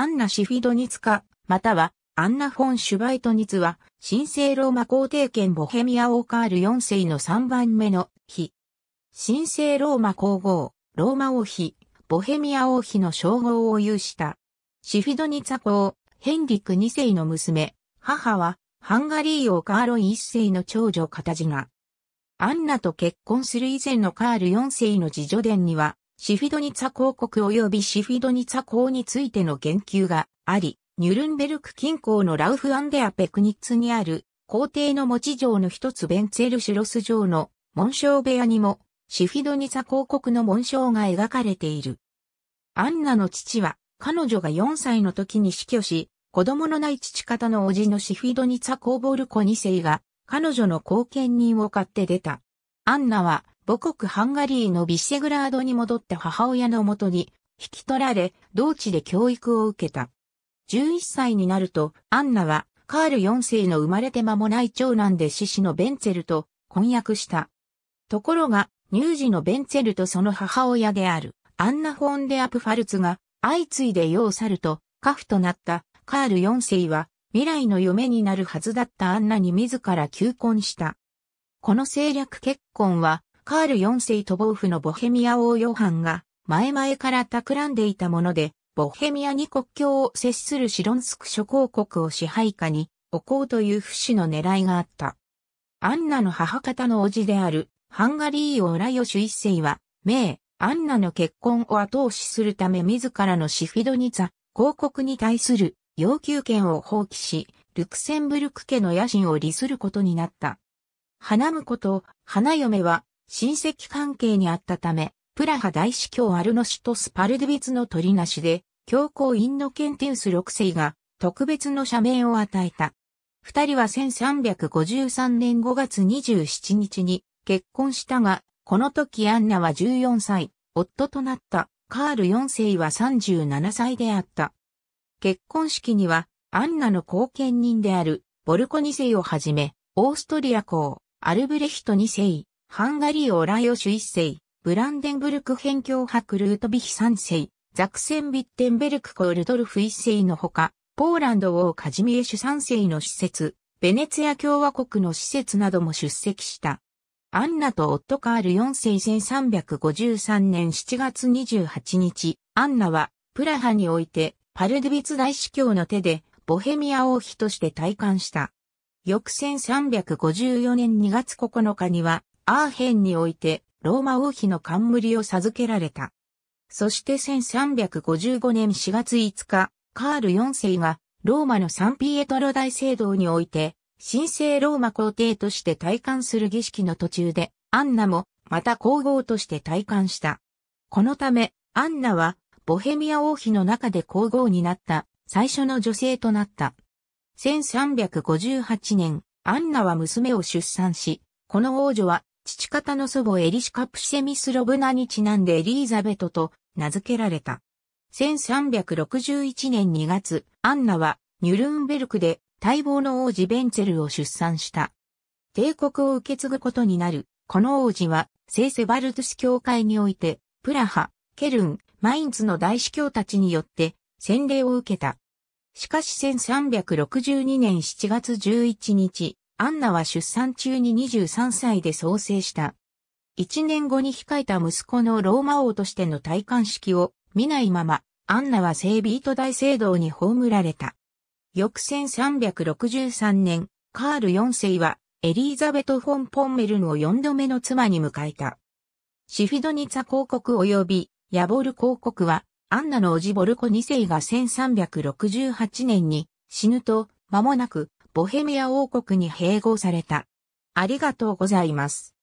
アンナ・シフィドニツカ、またはアンナ・フォン・シュバイトニツは、神聖ローマ皇帝権ボヘミア王カール4世の3番目の妃。神聖ローマ皇后、ローマ王妃、ボヘミア王妃の称号を有した。シフィドニツァ公、ヘンリック2世の娘、母は、ハンガリー王カーロン1世の長女カタジナ。アンナと結婚する以前のカール4世の次女伝には、シフィドニツァ公国及びシフィドニツァ公についての言及があり、ニュルンベルク近郊のラウフ・アンデア・ペクニッツにある皇帝の持ち城の一つベンツェルシュロス城の紋章部屋にもシフィドニツァ公国の紋章が描かれている。アンナの父は彼女が4歳の時に死去し、子供のない父方の叔父のシフィドニツァ公ボルコ2世が彼女の後見人を買って出た。アンナは母国ハンガリーのビシェグラードに戻った母親のもとに引き取られ、同地で教育を受けた。11歳になると、アンナはカール4世の生まれて間もない長男で獅子のベンツェルと婚約した。ところが、乳児のベンツェルとその母親であるアンナ・フォンデアプファルツが相次いで世を去ると、家父となったカール4世は未来の嫁になるはずだったアンナに自ら求婚した。この政略結婚はカール4世とボーフのボヘミア王ヨハンが前々から企んでいたもので、ボヘミアに国境を接するシロンスク諸公国を支配下に置こうという不死の狙いがあった。アンナの母方の叔父であるハンガリー王ラヨシュ一世は、名、アンナの結婚を後押しするため自らのシフィドニザ、公国に対する要求権を放棄し、ルクセンブルク家の野心を利することになった。花婿と花嫁は親戚関係にあったため、プラハ大司教アルノシとトス・パルドゥビツの取りなしで、教皇インノケンティウス6世が特別の社名を与えた。二人は1353年5月27日に結婚したが、この時アンナは14歳、夫となったカール4世は37歳であった。結婚式には、アンナの後見人であるボルコ2世をはじめ、オーストリア公、アルブレヒト2世、ハンガリーオラオシュ一世、ブランデンブルク辺境博ルートビヒ三世、ザクセンビッテンベルクコールドルフ一世のほか、ポーランド王カジミエシュ三世の施設、ベネツヤ共和国の施設なども出席した。アンナとオットカール4世1353年7月28日、アンナはプラハにおいてパルドビツ大司教の手でボヘミア王妃として退官した。翌1354年2月9日にはアーヘンにおいてローマ王妃の冠を授けられた。そして1355年4月5日、カール4世がローマのサンピエトロ大聖堂において、神聖ローマ皇帝として退官する儀式の途中で、アンナもまた皇后として退官した。このため、アンナはボヘミア王妃の中で皇后になった最初の女性となった。1358年、アンナは娘を出産し、この王女は父方の祖母エリシカ・プシェミスロブナにちなんでエリーザベトと名付けられた。1361年2月、アンナはニュルンベルクで待望の王子ベンツェルを出産した。帝国を受け継ぐことになる、この王子は聖セバルトゥス教会において、プラハ、ケルン、マインツの大司教たちによって洗礼を受けた。しかし1362年7月11日、アンナは出産中に23歳で創生した。1年後に控えた息子のローマ王としての戴冠式を見ないまま、アンナは聖ビート大聖堂に葬られた。翌1363年、カール4世はエリーザベト・フォン・ポンメルンを4度目の妻に迎えた。シフィドニツァ公国及びヤボル公国は、アンナの叔父ボルコ2世が1368年に死ぬと、間もなくボヘミア王国に併合された。ありがとうございます。